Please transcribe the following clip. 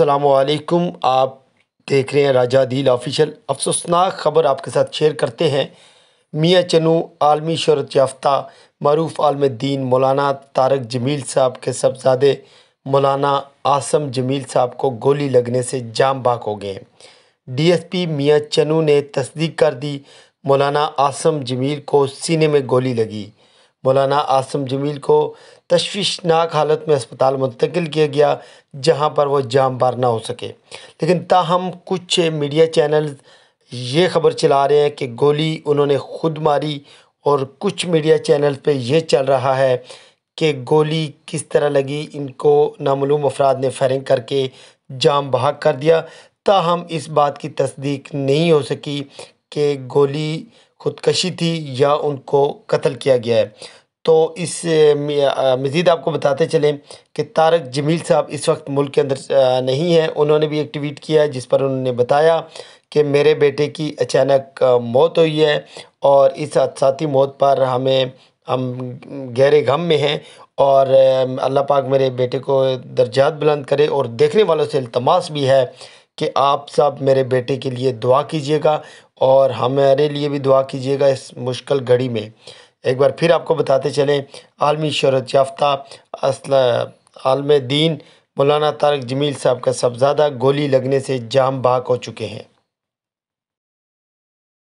अलकुम आप देख रहे हैं राजा दील ऑफिशियल अफसोसनाक ख़बर आपके साथ शेयर करते हैं मियाँ चनू आलमी शहरत याफ्ता मरूफ आलम दीन मौलाना तारक जमील साहब के सबजादे मौलाना आसम जमील साहब को गोली लगने से जाम बाक हो गए डी एस पी मियाँ चनू ने तस्दीक कर दी मौलाना आसम जमील को सीने में गोली लगी मौलाना आसम जमील को तशवीशनाक हालत में अस्पताल मुंतकिल किया गया जहाँ पर वह जाम बार ना हो सके लेकिन ताहम कुछ मीडिया चैनल ये खबर चला रहे हैं कि गोली उन्होंने खुद मारी और कुछ मीडिया चैनल पर यह चल रहा है कि गोली किस तरह लगी इनको नामूम अफराद ने फायरिंग करके जाम बहाक कर दिया ताहम इस बात की तस्दीक नहीं हो सकी कि गोली ख़ुदकशी थी या उनको कत्ल किया गया है तो इस मज़ीद आपको बताते चलें कि तारक जमील साहब इस वक्त मुल्क के अंदर नहीं है उन्होंने भी एक ट्वीट किया है जिस पर उन्होंने बताया कि मेरे बेटे की अचानक मौत हुई है और इस हादसाती मौत पर हमें हम गहरे गम में हैं और अल्लाह पाक मेरे बेटे को दर्जात बुलंद करे और देखने वालों से इल्तमास भी है कि आप सब मेरे बेटे के लिए दुआ कीजिएगा और हमारे लिए भी दुआ कीजिएगा इस मुश्किल घड़ी में एक बार फिर आपको बताते चलें आलमी शहरत याफ्ता असल आलम दीन मौलाना तारक जमील साहब का सबजादा गोली लगने से जाम बाक हो चुके हैं